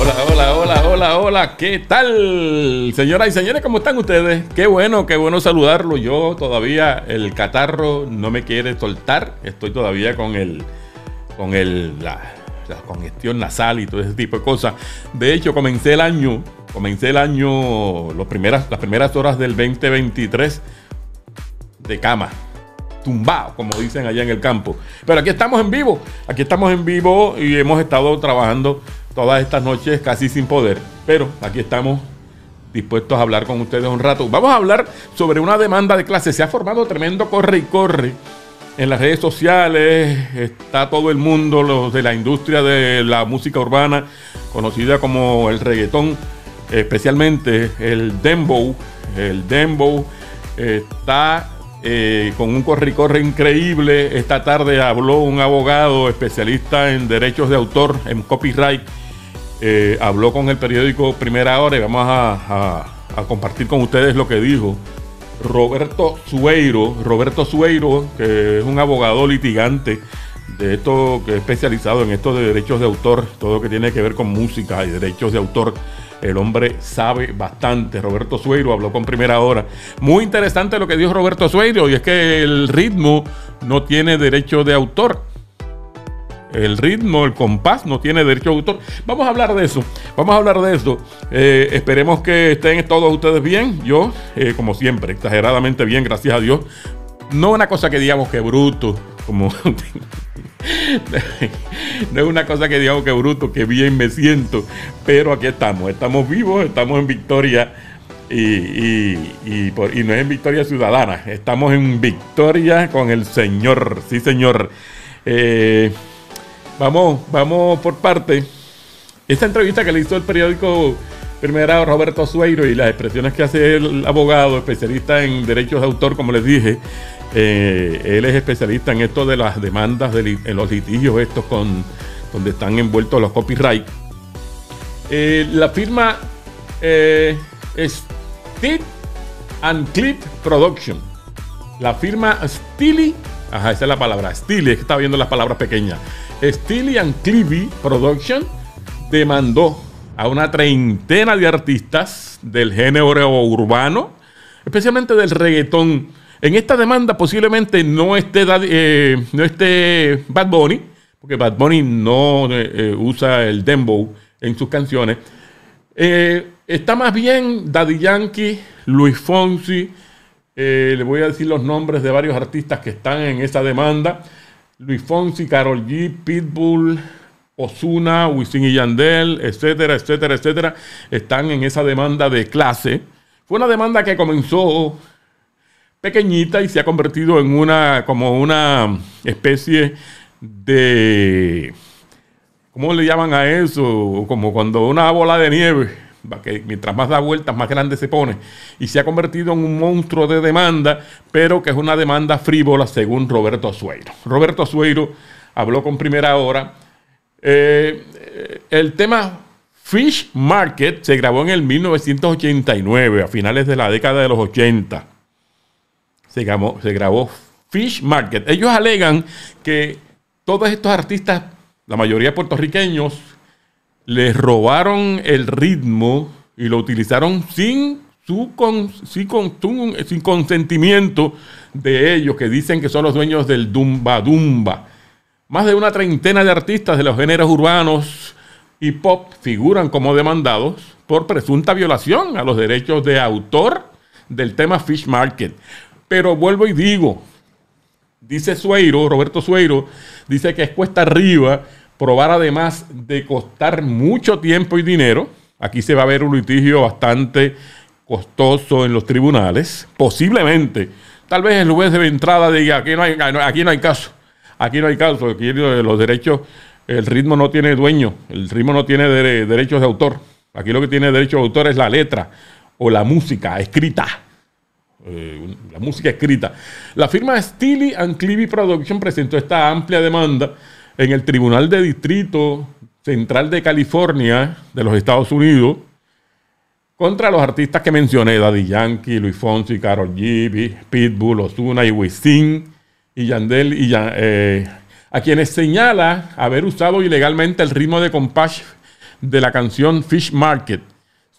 Hola, hola, hola, hola, hola, ¿qué tal? Señoras y señores, ¿cómo están ustedes? Qué bueno, qué bueno saludarlo. Yo todavía, el catarro no me quiere soltar. Estoy todavía con el, con el, la, congestión nasal y todo ese tipo de cosas. De hecho, comencé el año, comencé el año, primeras, las primeras horas del 2023 de cama, tumbado, como dicen allá en el campo. Pero aquí estamos en vivo, aquí estamos en vivo y hemos estado trabajando todas estas noches casi sin poder, pero aquí estamos dispuestos a hablar con ustedes un rato. Vamos a hablar sobre una demanda de clase. Se ha formado tremendo corre y corre en las redes sociales. Está todo el mundo, los de la industria de la música urbana, conocida como el reggaetón, especialmente el dembow. El dembow está eh, con un corre y corre increíble. Esta tarde habló un abogado especialista en derechos de autor, en copyright eh, habló con el periódico Primera Hora y vamos a, compartir con ustedes lo que dijo Roberto Sueiro. Roberto Sueiro, que es un abogado litigante de esto, que es especializado en esto de derechos de autor, todo lo que tiene que ver con música y derechos de autor. El hombre sabe bastante. Roberto Sueiro habló con primera hora. Muy interesante lo que dijo Roberto Sueiro y es que el ritmo no tiene derecho de autor el ritmo, el compás, no tiene derecho autor. Vamos a hablar de eso, vamos a hablar de eso. Eh, esperemos que estén todos ustedes bien, yo, eh, como siempre, exageradamente bien, gracias a Dios. No es una cosa que digamos que bruto, como... no es una cosa que digamos que bruto, que bien me siento, pero aquí estamos, estamos vivos, estamos en victoria. Y, y no es en Victoria Ciudadana, estamos en Victoria con el Señor, sí Señor. Eh, Vamos, vamos por parte. Esta entrevista que le hizo el periódico Primera Roberto Suero y las expresiones que hace el abogado especialista en derechos de autor, como les dije, eh, él es especialista en esto de las demandas, de en los litigios estos con donde están envueltos los copyrights. Eh, la firma eh, and Clip Production. La firma Steely Ajá, esa es la palabra. Steely, es que estaba viendo las palabras pequeñas. Steely and Clevy Production demandó a una treintena de artistas del género urbano, especialmente del reggaetón. En esta demanda posiblemente no esté, eh, Bad Bunny, porque Bad Bunny no eh, eh, usa el dembow en sus canciones. está más bien Daddy Yankee, Luis Fonsi, eh, le voy a decir los nombres de varios artistas que están en esa demanda. Luis Fonsi, Carol G, Pitbull, Osuna, Wisin y Yandel, etcétera, etcétera, etcétera, están en esa demanda de clase. Fue una demanda que comenzó pequeñita y se ha convertido en una, como una especie de, ¿cómo le llaman a eso? Como cuando una bola de nieve que mientras más da vueltas, más grande se pone, y se ha convertido en un monstruo de demanda, pero que es una demanda frívola, según Roberto Azuero. Roberto Azuero habló con primera hora. Eh, eh, el tema Fish Market se grabó en el 1989, a finales de la década de los 80. se grabó Fish Market. Ellos alegan que todos estos artistas, la mayoría puertorriqueños, les robaron el ritmo y lo utilizaron sin su consentimiento de ellos, que dicen que son los dueños del Dumba Dumba. Más de una treintena de artistas de los géneros urbanos y pop figuran como demandados por presunta violación a los derechos de autor del tema Fish Market. Pero vuelvo y digo, dice Suero, Roberto Sueiro, dice que es cuesta arriba probar además de costar mucho tiempo y dinero. Aquí se va a ver un litigio bastante costoso en los tribunales. Posiblemente, tal vez el juez de entrada diga, aquí no hay, aquí no hay caso, aquí no hay caso, aquí los derechos, el ritmo no tiene dueño, el ritmo no tiene derechos de autor. Aquí lo que tiene derecho de autor es la letra o la música escrita. Eh, la música escrita. La firma Steely and Cleavy Production presentó esta amplia demanda en el Tribunal de Distrito Central de California de los Estados Unidos contra los artistas que mencioné, Daddy Yankee, Luis Fonsi, Carol G, Pitbull, Ozuna y Wisin y Yandel, y eh, a quienes señala haber usado ilegalmente el ritmo de compás de la canción Fish Market,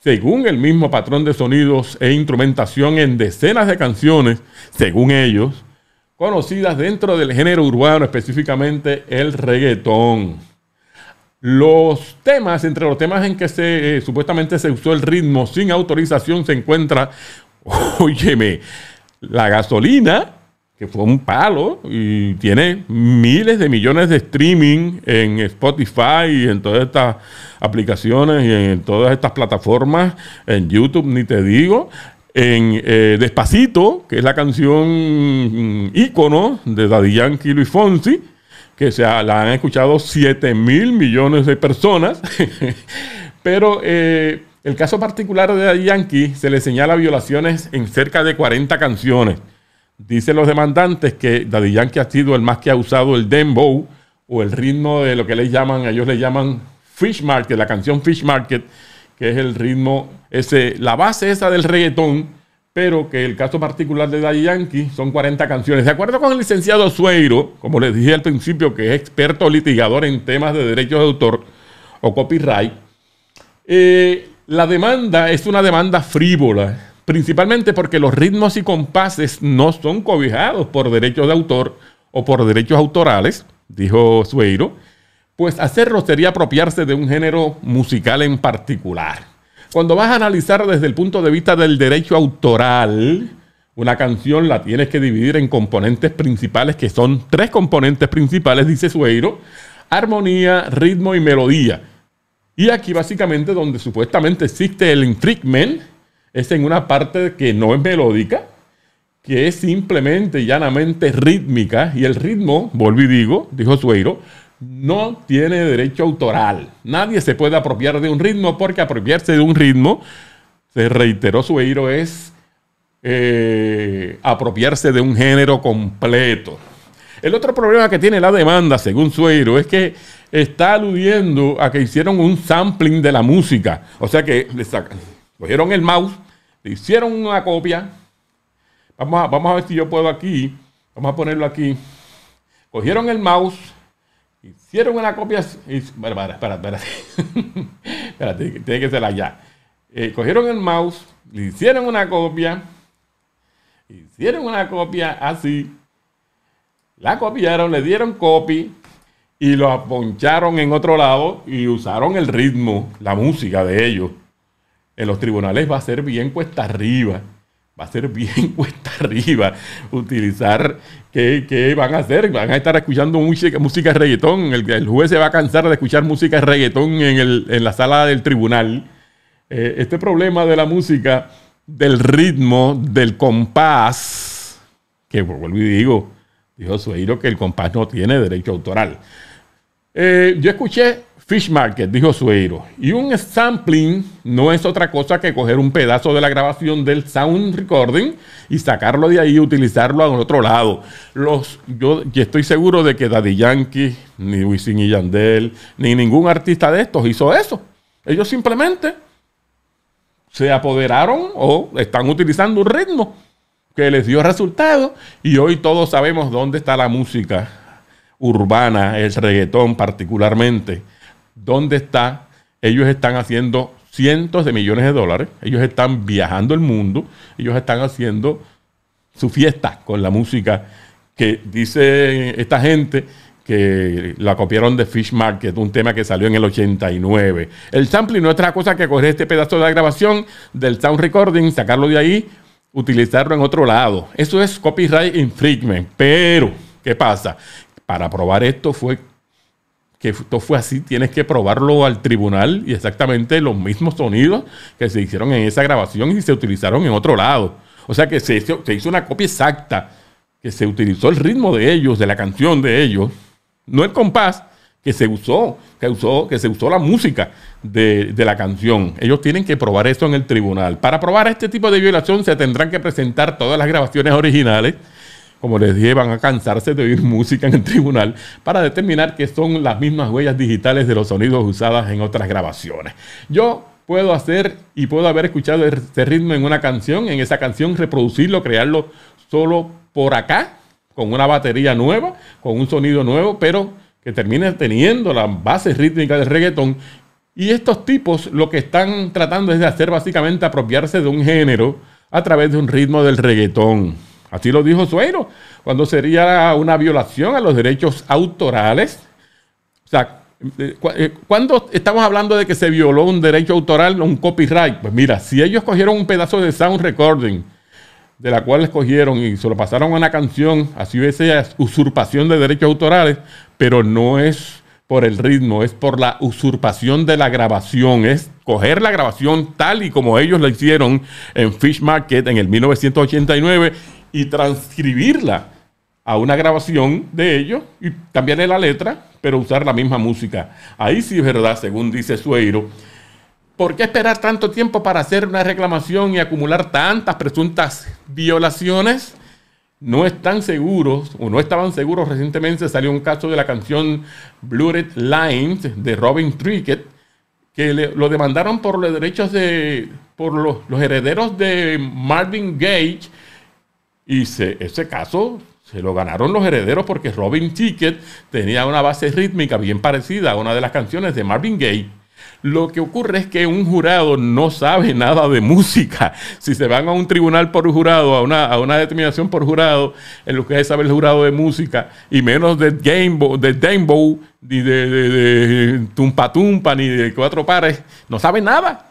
según el mismo patrón de sonidos e instrumentación en decenas de canciones, según ellos, conocidas dentro del género urbano, específicamente el reggaetón. Los temas, entre los temas en que eh, supuestamente se usó el ritmo sin autorización, se encuentra, óyeme, la gasolina, que fue un palo y tiene miles de millones de streaming en Spotify y en todas estas aplicaciones y en todas estas plataformas, en YouTube, ni te digo en eh, Despacito, que es la canción icono mm, de Daddy Yankee y Luis Fonsi, que se la han escuchado 7 mil millones de personas. Pero eh, el caso particular de Daddy Yankee se le señala violaciones en cerca de 40 canciones. Dicen los demandantes que Daddy Yankee ha sido el más que ha usado el dembow o el ritmo de lo que le llaman, ellos le llaman Fish Market, la canción Fish Market, que es el ritmo, la base esa del reggaetón, pero que el caso particular de Daddy Yankee son 40 canciones. De acuerdo con el licenciado Sueiro, como les dije al principio, que es experto litigador en temas de derechos de autor o copyright, eh, la demanda es una demanda frívola, principalmente porque los ritmos y compases no son cobijados por derechos de autor o por derechos autorales, dijo Sueiro, pues hacerlo sería apropiarse de un género musical en particular. Cuando vas a analizar desde el punto de vista del derecho autoral, una canción la tienes que dividir en componentes principales, que son tres componentes principales, dice Sueiro, armonía, ritmo y melodía. Y aquí básicamente donde supuestamente existe el infringement es en una parte que no es melódica, que es simplemente llanamente rítmica. Y el ritmo, volví digo, dijo Sueiro, no tiene derecho autoral. Nadie se puede apropiar de un ritmo porque apropiarse de un ritmo, se reiteró Sueiro, es eh, apropiarse de un género completo. El otro problema que tiene la demanda, según Sueiro, es que está aludiendo a que hicieron un sampling de la música. O sea que le sacan, cogieron el mouse, le hicieron una copia. Vamos vamos a ver si yo puedo aquí. Vamos a ponerlo aquí. Cogieron el mouse Hicieron una copia. Espera, espera, tiene que ser allá. Eh, cogieron el mouse, le hicieron una copia, hicieron una copia así, la copiaron, le dieron copy y lo aponcharon en otro lado y usaron el ritmo, la música de ellos. En los tribunales va a ser bien cuesta arriba va a ser bien cuesta arriba utilizar ¿qué van a hacer. Van a estar escuchando música, música reggaetón. El, juez se va a cansar de escuchar música reggaetón en, la sala del tribunal. Eh, este problema de la música, del ritmo, del compás, que vuelvo y digo, dijo Sueiro que el compás no tiene derecho autoral. Eh, yo escuché Fish Market, dijo Sueiro. Y un sampling no es otra cosa que coger un pedazo de la grabación del sound recording y sacarlo de ahí y utilizarlo al otro lado. Los, yo, estoy seguro de que Daddy Yankee, ni Wisin y Yandel, ni ningún artista de estos hizo eso. Ellos simplemente se apoderaron o están utilizando un ritmo que les dio resultado y hoy todos sabemos dónde está la música urbana, el reggaetón particularmente dónde está. Ellos están haciendo cientos de millones de dólares. Ellos están viajando el mundo. Ellos están haciendo su fiesta con la música que dice esta gente que la copiaron de Fish Market, un tema que salió en el 89. El sampling no es otra cosa que coger este pedazo de grabación del sound recording, sacarlo de ahí, utilizarlo en otro lado. Eso es copyright infringement. Pero, ¿qué pasa? Para probar esto fue que esto fue así, tienes que probarlo al tribunal y exactamente los mismos sonidos que se hicieron en esa grabación y se utilizaron en otro lado. O sea que se hizo, una copia exacta, que se utilizó el ritmo de ellos, de la canción de ellos, no el compás que se usó, que que se usó la música de, de la canción. Ellos tienen que probar eso en el tribunal. Para probar este tipo de violación se tendrán que presentar todas las grabaciones originales como les llevan a cansarse de oír música en el tribunal para determinar que son las mismas huellas digitales de los sonidos usadas en otras grabaciones. Yo puedo hacer y puedo haber escuchado este ritmo en una canción, en esa canción reproducirlo, crearlo solo por acá, con una batería nueva, con un sonido nuevo, pero que termine teniendo la base rítmica del reggaetón. Y estos tipos lo que están tratando es de hacer básicamente apropiarse de un género a través de un ritmo del reggaetón. Así lo dijo Suero, cuando sería una violación a los derechos autorales. O sea, eh, cuando eh, estamos hablando de que se violó un derecho autoral, un copyright? Pues mira, si ellos cogieron un pedazo de sound recording, de la cual escogieron y se lo pasaron a una canción, así es usurpación de derechos autorales, pero no es por el ritmo, es por la usurpación de la grabación, es coger la grabación tal y como ellos la hicieron en Fish Market en el 1989 y transcribirla a una grabación de ellos y cambiarle la letra, pero usar la misma música. Ahí sí es verdad, según dice Sueiro. ¿Por qué esperar tanto tiempo para hacer una reclamación y acumular tantas presuntas violaciones? No están seguros o no estaban seguros. Recientemente salió un caso de la canción Blurred Lines de Robin Trickett, que le, lo demandaron por los derechos de por los, los herederos de Marvin Gage y ese caso se lo ganaron los herederos porque Robin Ticket tenía una base rítmica bien parecida a una de las canciones de Marvin Gaye. Lo que ocurre es que un jurado no sabe nada de música. Si se van a un tribunal por jurado, a una, determinación por jurado, en lo que es saber el jurado de música, y menos de game de ni de, de, Tumpa Tumpa, ni de Cuatro Pares, no sabe nada.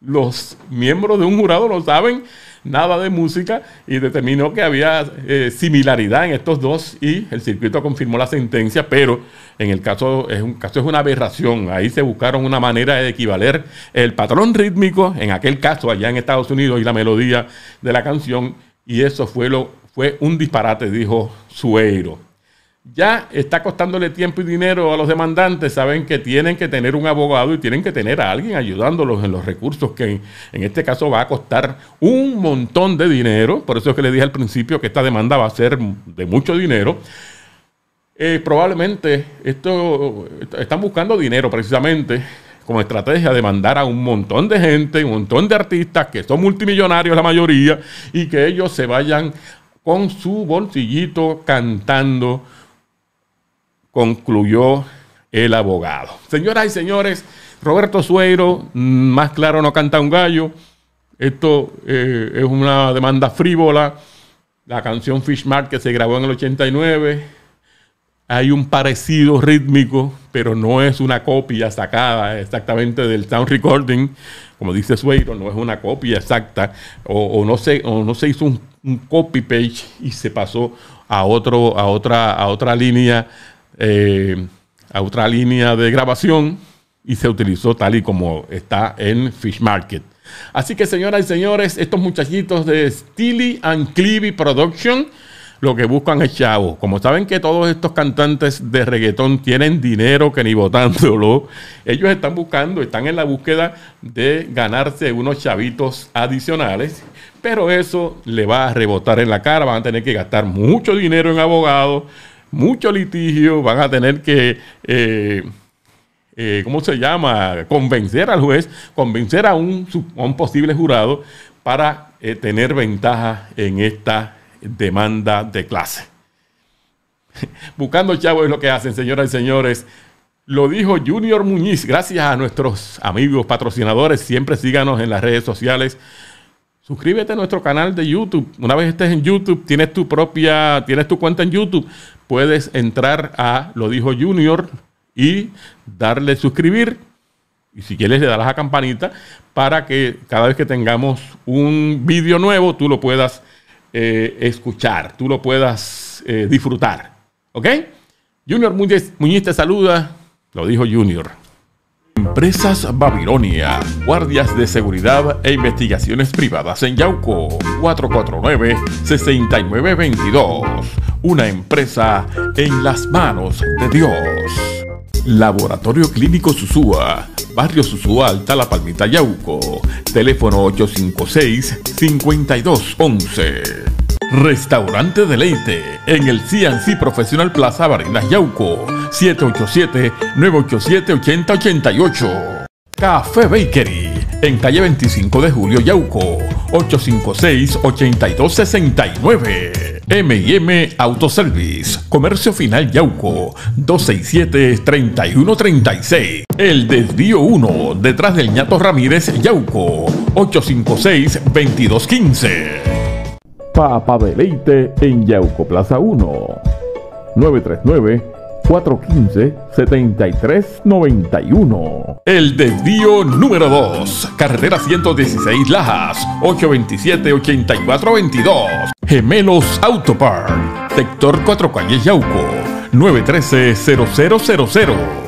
Los miembros de un jurado lo saben nada de música y determinó que había eh, similaridad en estos dos y el circuito confirmó la sentencia, pero en el caso es un caso es una aberración, ahí se buscaron una manera de equivaler el patrón rítmico en aquel caso allá en Estados Unidos y la melodía de la canción y eso fue lo fue un disparate, dijo Suero ya está costándole tiempo y dinero a los demandantes, saben que tienen que tener un abogado y tienen que tener a alguien ayudándolos en los recursos que en este caso va a costar un montón de dinero, por eso es que le dije al principio que esta demanda va a ser de mucho dinero. Eh, probablemente esto están buscando dinero precisamente como estrategia de mandar a un montón de gente, un montón de artistas que son multimillonarios la mayoría y que ellos se vayan con su bolsillito cantando concluyó el abogado. Señoras y señores, Roberto Suero, mm, más claro no canta un gallo. Esto eh, es una demanda frívola. La canción Fishmark que se grabó en el 89. Hay un parecido rítmico, pero no es una copia sacada exactamente del sound recording. Como dice Suero, no es una copia exacta. O, no, se, no se hizo un, copy page y se pasó a, otro, a, otra, a otra línea eh, a otra línea de grabación y se utilizó tal y como está en Fish Market. Así que, señoras y señores, estos muchachitos de Steely and Cleavy Production lo que buscan es chavo. Como saben que todos estos cantantes de reggaetón tienen dinero que ni votándolo, ellos están buscando, están en la búsqueda de ganarse unos chavitos adicionales, pero eso le va a rebotar en la cara, van a tener que gastar mucho dinero en abogados, mucho litigio, van a tener que, eh, eh, ¿cómo se llama?, convencer al juez, convencer a un, posible jurado para eh, tener ventaja en esta demanda de clase. Buscando chavo es lo que hacen, señoras y señores. Lo dijo Junior Muñiz, gracias a nuestros amigos patrocinadores. Siempre síganos en las redes sociales Suscríbete a nuestro canal de YouTube. Una vez estés en YouTube, tienes tu propia, tienes tu cuenta en YouTube, puedes entrar a Lo dijo Junior y darle suscribir. Y si quieres le darás a campanita para que cada vez que tengamos un video nuevo, tú lo puedas eh, escuchar, tú lo puedas eh, disfrutar. ¿Ok? Junior Muñiz, Muñiz te saluda. Lo dijo Junior. Empresas Babilonia, guardias de seguridad e investigaciones privadas en Yauco, 449-6922. Una empresa en las manos de Dios. Laboratorio Clínico Susúa, Barrio Susúa Alta, La Palmita, Yauco. Teléfono 856-5211. Restaurante Deleite en el CNC Profesional Plaza Barinas Yauco 787-987-8088. Café Bakery en calle 25 de Julio Yauco 856-8269. MM Autoservice, Comercio Final Yauco 267-3136. El Desvío 1, detrás del ñato Ramírez Yauco 856-2215. Papa Deleite en Yauco Plaza 1. 939-415-7391. El desvío número 2. Carretera 116 Lajas, 827-8422. Gemelos Autopark, sector 4 Calle Yauco, 913-0000.